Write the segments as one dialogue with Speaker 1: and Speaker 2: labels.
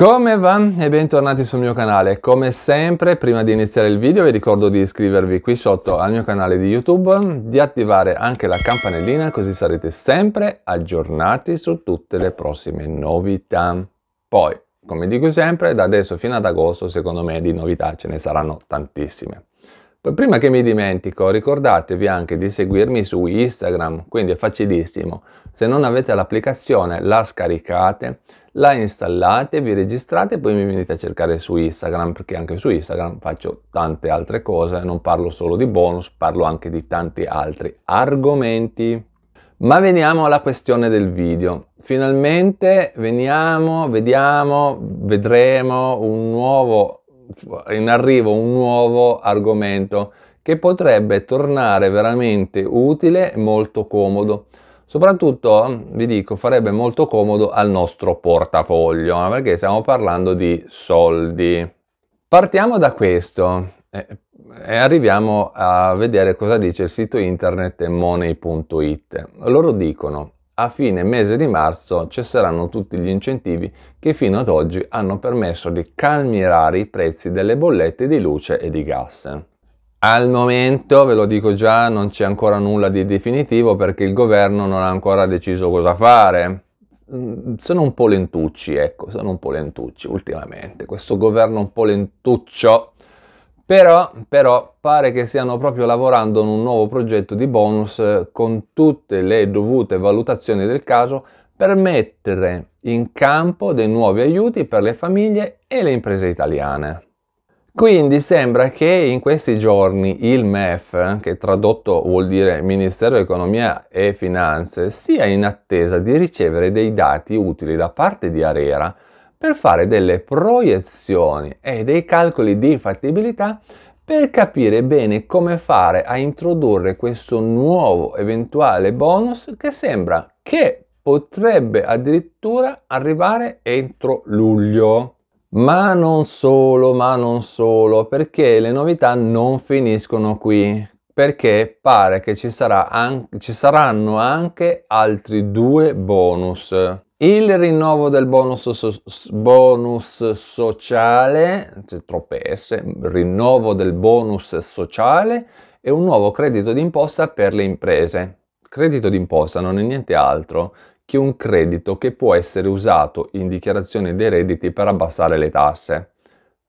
Speaker 1: Come va? E bentornati sul mio canale. Come sempre, prima di iniziare il video vi ricordo di iscrivervi qui sotto al mio canale di YouTube, di attivare anche la campanellina così sarete sempre aggiornati su tutte le prossime novità. Poi, come dico sempre, da adesso fino ad agosto secondo me di novità ce ne saranno tantissime. Prima che mi dimentico, ricordatevi anche di seguirmi su Instagram, quindi è facilissimo. Se non avete l'applicazione, la scaricate, la installate, vi registrate e poi mi venite a cercare su Instagram, perché anche su Instagram faccio tante altre cose, non parlo solo di bonus, parlo anche di tanti altri argomenti. Ma veniamo alla questione del video. Finalmente veniamo, vediamo, vedremo un nuovo in arrivo un nuovo argomento che potrebbe tornare veramente utile e molto comodo. Soprattutto, vi dico, farebbe molto comodo al nostro portafoglio, eh, perché stiamo parlando di soldi. Partiamo da questo eh, e arriviamo a vedere cosa dice il sito internet money.it. Loro dicono a fine mese di marzo cesseranno tutti gli incentivi che fino ad oggi hanno permesso di calmierare i prezzi delle bollette di luce e di gas. Al momento, ve lo dico già, non c'è ancora nulla di definitivo perché il governo non ha ancora deciso cosa fare. Mm, sono un po' lentucci, ecco, sono un po' lentucci ultimamente. Questo governo un po' lentuccio però, però, pare che stiano proprio lavorando in un nuovo progetto di bonus eh, con tutte le dovute valutazioni del caso per mettere in campo dei nuovi aiuti per le famiglie e le imprese italiane. Quindi sembra che in questi giorni il MEF, che tradotto vuol dire Ministero Economia e Finanze, sia in attesa di ricevere dei dati utili da parte di Arera per fare delle proiezioni e dei calcoli di fattibilità per capire bene come fare a introdurre questo nuovo eventuale bonus che sembra che potrebbe addirittura arrivare entro luglio. Ma non solo, ma non solo, perché le novità non finiscono qui, perché pare che ci, sarà an- ci saranno anche altri due bonus il rinnovo del bonus, so- bonus sociale, cioè troppe S, rinnovo del bonus sociale e un nuovo credito d'imposta per le imprese. Credito d'imposta non è niente altro che un credito che può essere usato in dichiarazione dei redditi per abbassare le tasse.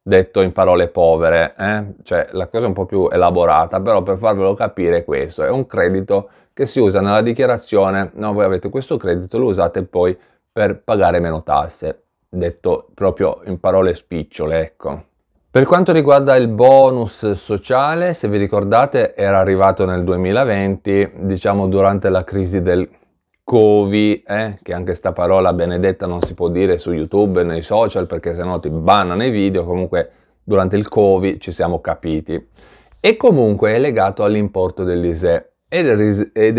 Speaker 1: Detto in parole povere, eh? cioè la cosa è un po' più elaborata, però per farvelo capire questo, è un credito che si usa nella dichiarazione, no, voi avete questo credito, lo usate poi per pagare meno tasse, detto proprio in parole spicciole, ecco. Per quanto riguarda il bonus sociale, se vi ricordate era arrivato nel 2020, diciamo durante la crisi del Covid, eh, che anche sta parola benedetta non si può dire su YouTube e nei social perché sennò ti bannano i video, comunque durante il Covid ci siamo capiti. E comunque è legato all'importo dell'ISE ed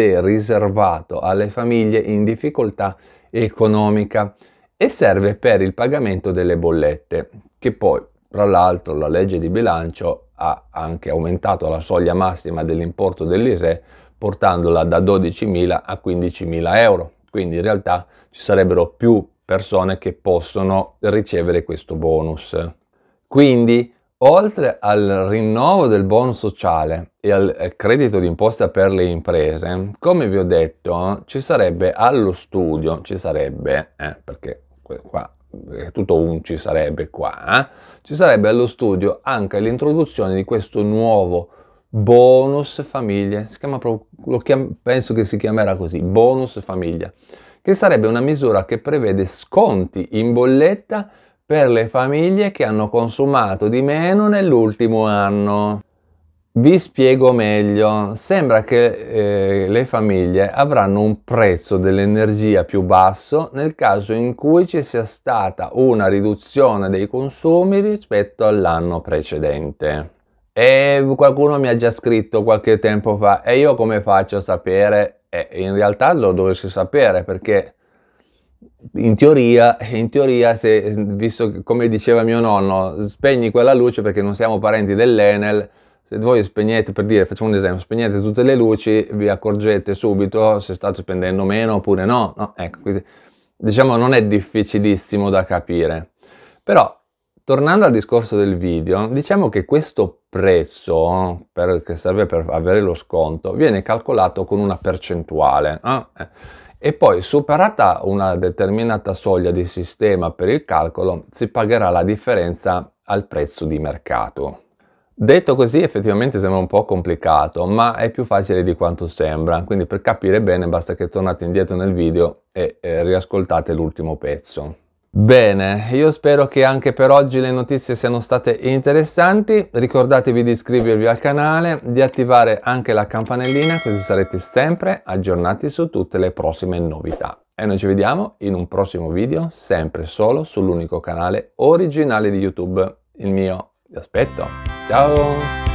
Speaker 1: è, riservato alle famiglie in difficoltà economica e serve per il pagamento delle bollette, che poi, tra l'altro, la legge di bilancio ha anche aumentato la soglia massima dell'importo dell'ISE, portandola da 12.000 a 15.000 euro. Quindi in realtà ci sarebbero più persone che possono ricevere questo bonus. Quindi Oltre al rinnovo del bonus sociale e al eh, credito d'imposta per le imprese, come vi ho detto, ci sarebbe allo studio, ci sarebbe, eh, perché qua è eh, tutto un ci sarebbe qua, eh, ci sarebbe allo studio anche l'introduzione di questo nuovo bonus famiglia, chiam, penso che si chiamerà così, bonus famiglia, che sarebbe una misura che prevede sconti in bolletta per le famiglie che hanno consumato di meno nell'ultimo anno. Vi spiego meglio, sembra che eh, le famiglie avranno un prezzo dell'energia più basso nel caso in cui ci sia stata una riduzione dei consumi rispetto all'anno precedente. E qualcuno mi ha già scritto qualche tempo fa, e io come faccio a sapere? Eh, in realtà lo dovessi sapere perché in teoria, in teoria se, visto come diceva mio nonno, spegni quella luce perché non siamo parenti dell'Enel, se voi spegnete, per dire, facciamo un esempio, spegnete tutte le luci, vi accorgete subito se state spendendo meno oppure no. no ecco, quindi, diciamo non è difficilissimo da capire. Però, tornando al discorso del video, diciamo che questo prezzo, per, che serve per avere lo sconto, viene calcolato con una percentuale. Eh? e poi superata una determinata soglia di sistema per il calcolo si pagherà la differenza al prezzo di mercato. Detto così effettivamente sembra un po' complicato, ma è più facile di quanto sembra, quindi per capire bene basta che tornate indietro nel video e eh, riascoltate l'ultimo pezzo. Bene, io spero che anche per oggi le notizie siano state interessanti, ricordatevi di iscrivervi al canale, di attivare anche la campanellina così sarete sempre aggiornati su tutte le prossime novità. E noi ci vediamo in un prossimo video, sempre solo sull'unico canale originale di YouTube, il mio. Vi aspetto, ciao!